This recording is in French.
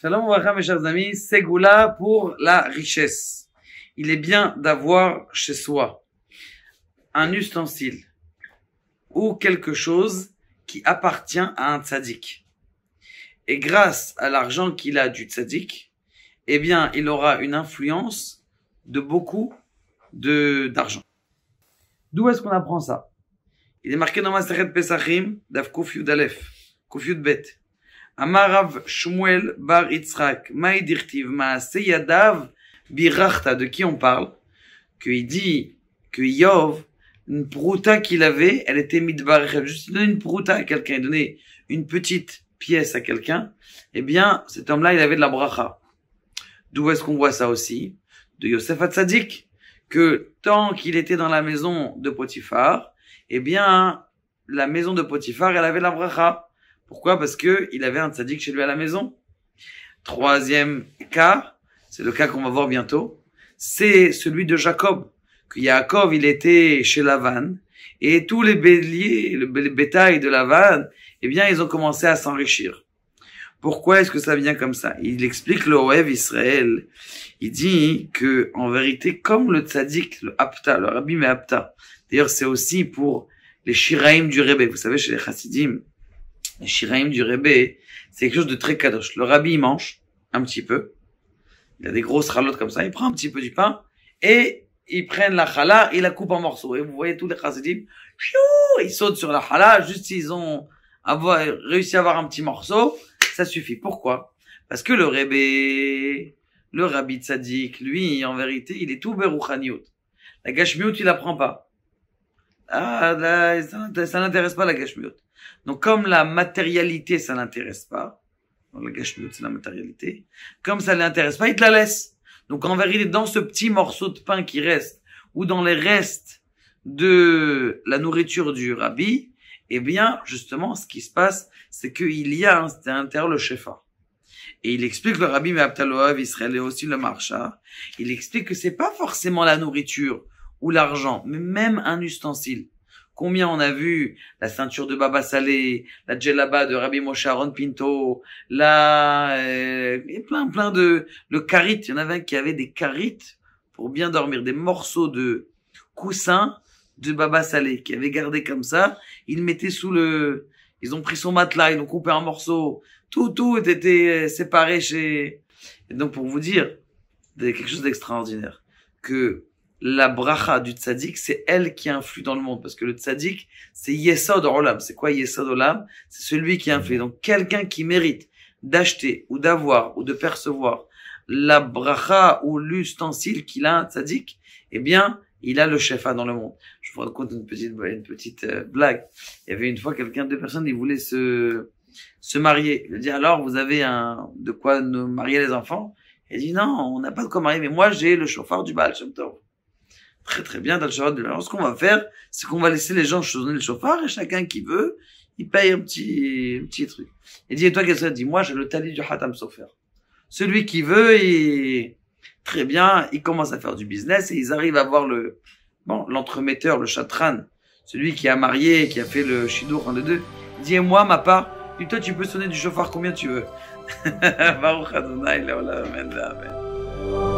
Shalom wa mes chers amis, c'est pour la richesse. Il est bien d'avoir chez soi un ustensile ou quelque chose qui appartient à un tzaddik. Et grâce à l'argent qu'il a du tzaddik, eh bien, il aura une influence de beaucoup de, d'argent. D'où est-ce qu'on apprend ça? Il est marqué dans ma Pesachim, Kuf Bet. Amarav Shmuel Bar Yitzhak, Maïdirtiv Maase Yadav Birachta, de qui on parle, qu'il dit que Yov, une prouta qu'il avait, elle était mitbarichet. Juste, il donnait une prouta à quelqu'un, il donnait une petite pièce à quelqu'un, eh bien, cet homme-là, il avait de la bracha. D'où est-ce qu'on voit ça aussi De Yosef Hatzadik, que tant qu'il était dans la maison de Potiphar, eh bien, la maison de Potiphar, elle avait la bracha. Pourquoi Parce que il avait un tzaddik chez lui à la maison. Troisième cas, c'est le cas qu'on va voir bientôt, c'est celui de Jacob. Que Jacob, il était chez Lavan, et tous les béliers, le bétail de Lavan, eh bien, ils ont commencé à s'enrichir. Pourquoi est-ce que ça vient comme ça Il explique le Oev Israël. Il dit que, en vérité, comme le tzaddik, le Apta, le Rabbi mais Apta, d'ailleurs, c'est aussi pour les Shiraim du Rebbe. Vous savez, chez les Chassidim, les shiraim du Rebbe, c'est quelque chose de très kadosh. Le rabbi, il mange un petit peu. Il a des grosses ralottes comme ça. Il prend un petit peu du pain et ils prennent la challah et la coupe en morceaux. Et vous voyez tous les chassidim, ils sautent sur la challah juste s'ils ont avoir, réussi à avoir un petit morceau. Ça suffit. Pourquoi? Parce que le Rebbe, le Rabbi tzaddik, lui, en vérité, il est tout beroukhaniout. La gashmiout, il la prend pas. Ah, ça n'intéresse pas la Gashmiot. Donc, comme la matérialité, ça n'intéresse pas, la Gashmiot, c'est la matérialité, comme ça ne l'intéresse pas, il te la laisse. Donc, en vérité, dans ce petit morceau de pain qui reste, ou dans les restes de la nourriture du rabbi, eh bien, justement, ce qui se passe, c'est qu'il y a un l'intérieur le shefa. Et il explique le rabbi Meabtaloav, Israël est aussi le marcha. Il explique que c'est pas forcément la nourriture ou l'argent, mais même un ustensile. Combien on a vu la ceinture de Baba Salé, la djellaba de Rabbi Moshe Pinto, la euh, et plein plein de le carite, il y en avait un qui avait des carites pour bien dormir, des morceaux de coussin de Baba Salé qui avait gardé comme ça, il mettait sous le ils ont pris son matelas, ils ont coupé un morceau, tout tout était euh, séparé chez et donc pour vous dire quelque chose d'extraordinaire que la bracha du tzaddik, c'est elle qui influe dans le monde. Parce que le tzaddik, c'est Yesod Olam. C'est quoi Yesod Olam C'est celui qui influe. Donc quelqu'un qui mérite d'acheter ou d'avoir ou de percevoir la bracha ou l'ustensile qu'il a, un tzaddik, eh bien, il a le shefa dans le monde. Je vous raconte une petite, une petite euh, blague. Il y avait une fois quelqu'un, deux personnes, ils voulaient se, se marier. Il dit alors, vous avez un, de quoi nous marier les enfants? Il dit non, on n'a pas de quoi marier, mais moi j'ai le chauffeur du bal, me très très bien dans le de Alors ce qu'on va faire, c'est qu'on va laisser les gens sonner le chauffard et chacun qui veut, il paye un petit, petit truc. Et dis, toi, qu'est-ce que dit Moi, j'ai le tali du Hatam Sofer. Celui qui veut, il... très bien, il commence à faire du business et ils arrivent à voir le, bon, l'entremetteur, le chatran, celui qui a marié, qui a fait le shidour en deux. dis moi, ma part, et toi, tu peux sonner du chauffard combien tu veux.